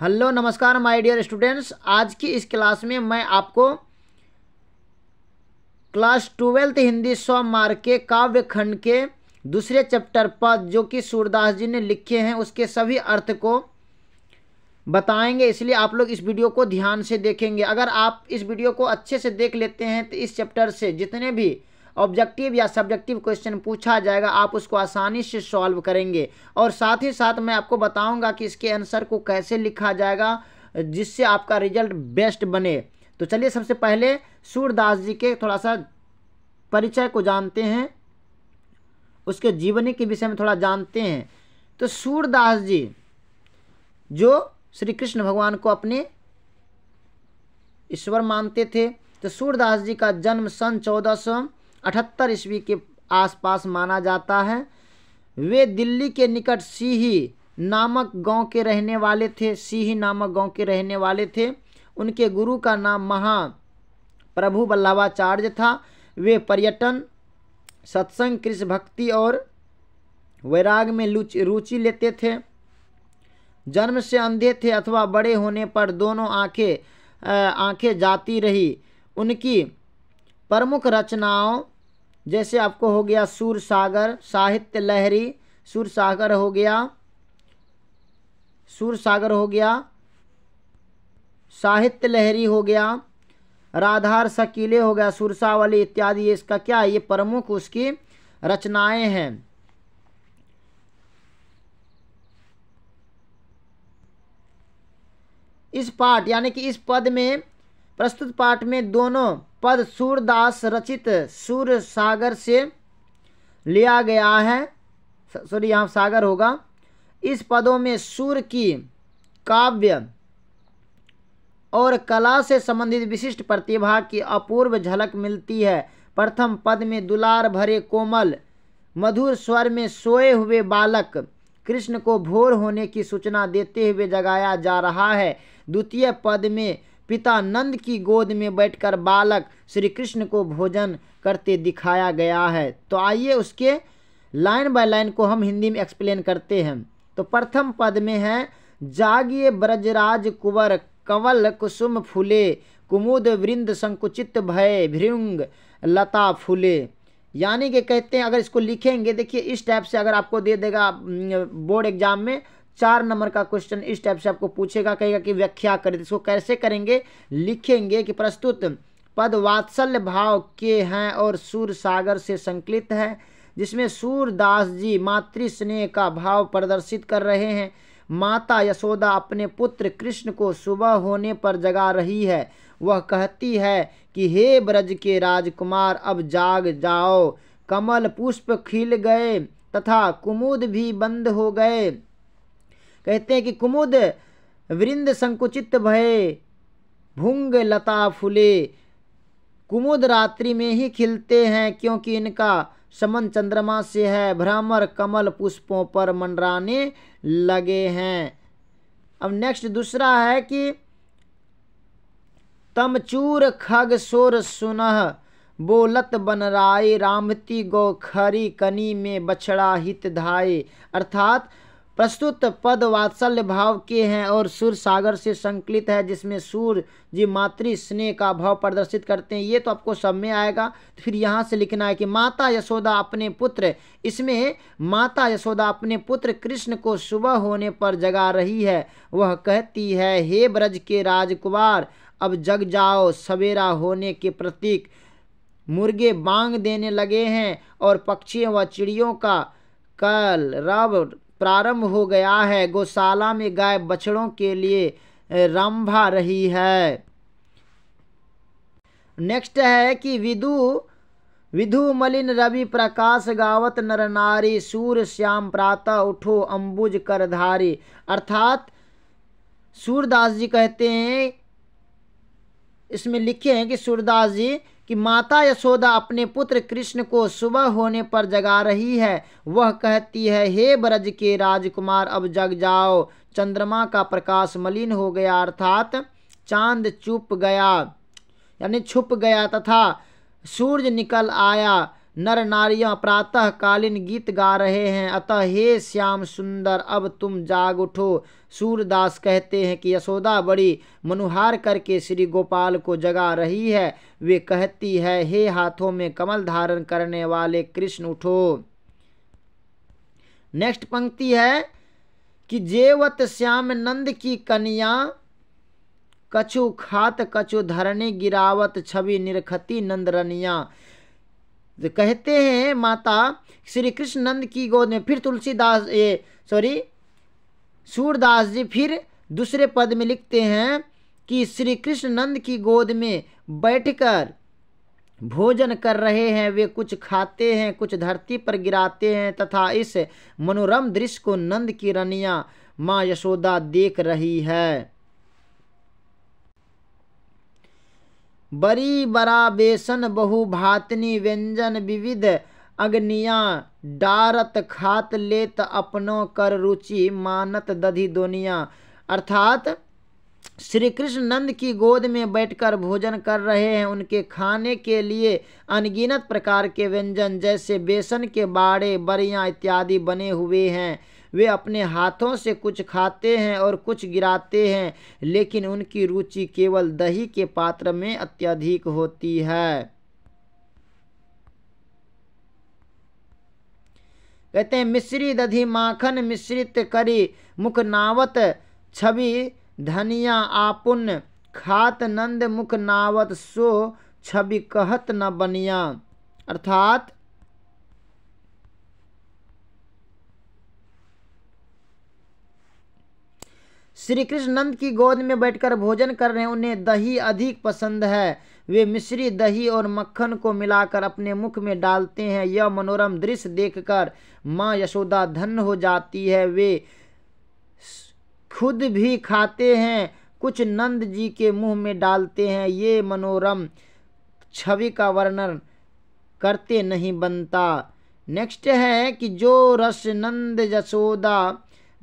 hello नमस्कार my dear students आज की इस क्लास में मैं आपको क्लास ट्वेल्थ हिंदी सौ मार्क के काव्य खंड के दूसरे चैप्टर पर जो कि सूरदास जी ने लिखे हैं उसके सभी अर्थ को बताएंगे इसलिए आप लोग इस वीडियो को ध्यान से देखेंगे अगर आप इस वीडियो को अच्छे से देख लेते हैं तो इस चैप्टर से जितने भी ऑब्जेक्टिव या सब्जेक्टिव क्वेश्चन पूछा जाएगा आप उसको आसानी से सॉल्व करेंगे और साथ ही साथ मैं आपको बताऊंगा कि इसके आंसर को कैसे लिखा जाएगा जिससे आपका रिजल्ट बेस्ट बने तो चलिए सबसे पहले सूरदास जी के थोड़ा सा परिचय को जानते हैं उसके जीवनी के विषय में थोड़ा जानते हैं तो सूरदास जी जो श्री कृष्ण भगवान को अपने ईश्वर मानते थे तो सूरदास जी का जन्म सन चौदह सौ अठहत्तर ईस्वी के आसपास माना जाता है वे दिल्ली के निकट सीही नामक गांव के रहने वाले थे सीही नामक गांव के रहने वाले थे उनके गुरु का नाम महा प्रभु वल्लभाचार्य था वे पर्यटन सत्संग कृष्ण भक्ति और वैराग में रुचि लेते थे जन्म से अंधे थे अथवा बड़े होने पर दोनों आंखें आंखें जाती रही उनकी प्रमुख रचनाओं जैसे आपको हो गया सूर सागर साहित्य लहरी सूर सागर हो गया सूर सागर हो गया साहित्य लहरी हो गया राधार सकीले हो गया सुरसावली इत्यादि इसका क्या है ये प्रमुख उसकी रचनाएं हैं इस पाठ यानी कि इस पद में प्रस्तुत पाठ में दोनों पद सूरदास रचित सूर सागर से लिया गया है सॉरी यहाँ सागर होगा इस पदों में सूर की काव्य और कला से संबंधित विशिष्ट प्रतिभा की अपूर्व झलक मिलती है प्रथम पद में दुलार भरे कोमल मधुर स्वर में सोए हुए बालक कृष्ण को भोर होने की सूचना देते हुए जगाया जा रहा है द्वितीय पद में पिता नंद की गोद में बैठकर बालक श्री कृष्ण को भोजन करते दिखाया गया है तो आइए उसके लाइन बाय लाइन को हम हिंदी में एक्सप्लेन करते हैं तो प्रथम पद में है जागिए ब्रजराज कुंवर कंवल कुसुम फूले कुमुद वृंद संकुचित भय भृंग लता फूले यानी कि कहते हैं अगर इसको लिखेंगे देखिए इस टाइप से अगर आपको दे देगा बोर्ड एग्जाम में चार नंबर का क्वेश्चन इस टाइप से आपको पूछेगा कहेगा कि व्याख्या करें इसको कैसे करेंगे लिखेंगे कि प्रस्तुत पद वात्सल्य भाव के हैं और सूर सागर से संकलित है जिसमें सूरदास जी मातृ स्नेह का भाव प्रदर्शित कर रहे हैं माता यशोदा अपने पुत्र कृष्ण को सुबह होने पर जगा रही है वह कहती है कि हे ब्रज के राजकुमार अब जाग जाओ कमल पुष्प खिल गए तथा कुमुद भी बंद हो गए कहते हैं कि कुमुद वृंद संकुचित भय भुंग लता फूले कुमुद रात्रि में ही खिलते हैं क्योंकि इनका समन चंद्रमा से है भ्रामर कमल पुष्पों पर मंडराने लगे हैं अब नेक्स्ट दूसरा है कि तमचूर खग सोर सुनह बोलत बनराय रामती गौखरी खरी कनी में बछड़ा हित धाय अर्थात प्रस्तुत पद वात्सल्य भाव के हैं और सूर्य सागर से संकलित है जिसमें सूर्य जी मातृ स्नेह का भाव प्रदर्शित करते हैं ये तो आपको सब में आएगा तो फिर यहाँ से लिखना है कि माता यशोदा अपने पुत्र इसमें माता यशोदा अपने पुत्र कृष्ण को सुबह होने पर जगा रही है वह कहती है हे ब्रज के राजकुमार अब जग जाओ सवेरा होने के प्रतीक मुर्गे बांग देने लगे हैं और पक्षियों व चिड़ियों का कल रब प्रारंभ हो गया है गौशाला में गाय बछड़ों के लिए रंभा रही है नेक्स्ट है कि विदु विधु मलिन रवि प्रकाश गावत नरनारी सूर सूर्य श्याम प्रातः उठो अंबुज करधारी अर्थात सूरदास जी कहते हैं इसमें लिखे हैं कि सूरदास जी कि माता यशोदा अपने पुत्र कृष्ण को सुबह होने पर जगा रही है वह कहती है हे ब्रज के राजकुमार अब जग जाओ चंद्रमा का प्रकाश मलिन हो गया अर्थात चांद चुप गया यानी छुप गया तथा सूर्य निकल आया नर नारियां प्रातः कालीन गीत गा रहे हैं अतः हे श्याम सुंदर अब तुम जाग उठो सूरदास कहते हैं कि यशोदा बड़ी मनुहार करके श्री गोपाल को जगा रही है वे कहती है हे हाथों में कमल धारण करने वाले कृष्ण उठो नेक्स्ट पंक्ति है कि जेवत श्याम नंद की कन्या कछु खात कछु धरणी गिरावत छवि निरखती नंदरनिया तो कहते हैं माता श्री कृष्ण नंद की गोद में फिर तुलसीदास ये सॉरी सूरदास जी फिर दूसरे पद में लिखते हैं कि श्री कृष्ण नंद की गोद में बैठकर भोजन कर रहे हैं वे कुछ खाते हैं कुछ धरती पर गिराते हैं तथा इस मनोरम दृश्य को नंद की रनिया माँ यशोदा देख रही है बड़ी बरा बेसन बहु भातनी व्यंजन विविध अग्निया डारत खात लेत अपनो कर रुचि मानत दधि दुनिया अर्थात श्री कृष्ण नंद की गोद में बैठकर भोजन कर रहे हैं उनके खाने के लिए अनगिनत प्रकार के व्यंजन जैसे बेसन के बाड़े बरियाँ इत्यादि बने हुए हैं वे अपने हाथों से कुछ खाते हैं और कुछ गिराते हैं लेकिन उनकी रुचि केवल दही के पात्र में अत्यधिक होती है कहते हैं मिश्री दधि माखन मिश्रित करी मुखनावत छवि धनिया आपुन खात नंद मुख नावत सो छवि कहत न बनिया अर्थात श्री कृष्ण नंद की गोद में बैठकर भोजन कर रहे हैं उन्हें दही अधिक पसंद है वे मिश्री दही और मक्खन को मिलाकर अपने मुख में डालते हैं यह मनोरम दृश्य देखकर माँ यशोदा धन हो जाती है वे खुद भी खाते हैं कुछ नंद जी के मुंह में डालते हैं ये मनोरम छवि का वर्णन करते नहीं बनता नेक्स्ट है कि जो रस नंद यशोदा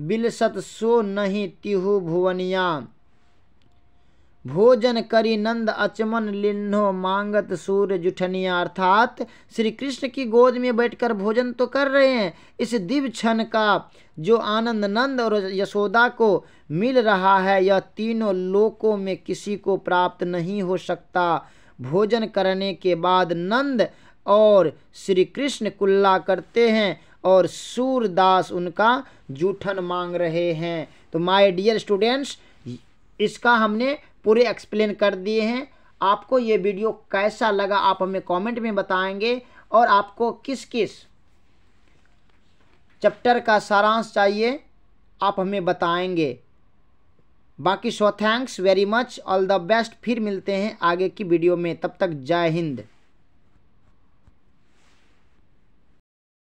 बिलसत सो नहीं तिहु भुवनिया भोजन करी नंद अचमन लिन्हो मांगत सूर्य जुठनिया अर्थात श्री कृष्ण की गोद में बैठकर भोजन तो कर रहे हैं इस दिव्य क्षण का जो आनंद नंद और यशोदा को मिल रहा है यह तीनों लोकों में किसी को प्राप्त नहीं हो सकता भोजन करने के बाद नंद और श्री कृष्ण कुल्ला करते हैं और सूरदास उनका जूठन मांग रहे हैं तो माय डियर स्टूडेंट्स इसका हमने पूरे एक्सप्लेन कर दिए हैं आपको ये वीडियो कैसा लगा आप हमें कमेंट में बताएंगे और आपको किस किस चैप्टर का सारांश चाहिए आप हमें बताएंगे बाकी so thanks very much all the best फिर मिलते हैं आगे की वीडियो में तब तक जय हिंद